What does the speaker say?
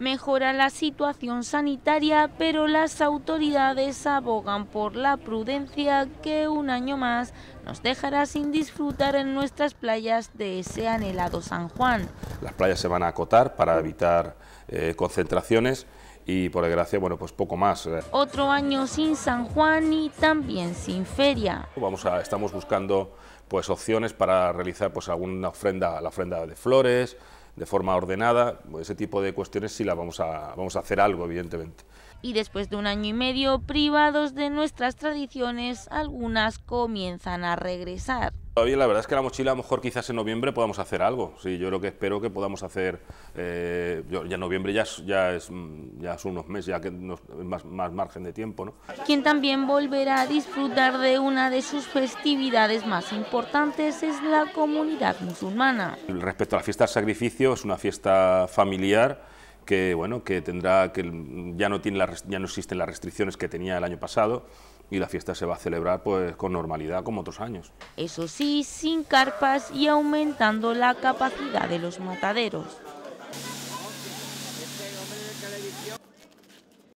mejora la situación sanitaria, pero las autoridades abogan por la prudencia que un año más nos dejará sin disfrutar en nuestras playas de ese anhelado San Juan. Las playas se van a acotar para evitar eh, concentraciones y por desgracia, bueno, pues poco más. Otro año sin San Juan y también sin feria. Vamos a, estamos buscando pues opciones para realizar pues alguna ofrenda, la ofrenda de flores, de forma ordenada, ese tipo de cuestiones sí la vamos a, vamos a hacer algo, evidentemente y después de un año y medio privados de nuestras tradiciones, algunas comienzan a regresar. Todavía la verdad es que la mochila a lo mejor quizás en noviembre podamos hacer algo. Sí, yo lo que espero que podamos hacer, eh, ya noviembre ya es, ya es, mm, ya unos meses, ya que nos, más, más margen de tiempo. ¿no? Quien también volverá a disfrutar de una de sus festividades más importantes es la comunidad musulmana. Respecto a la fiesta del sacrificio, es una fiesta familiar que bueno que tendrá que mm, ya no tiene ya no existen las restricciones que tenía el año pasado y la fiesta se va a celebrar pues con normalidad como otros años. Eso sí, sin carpas y aumentando la capacidad de los mataderos.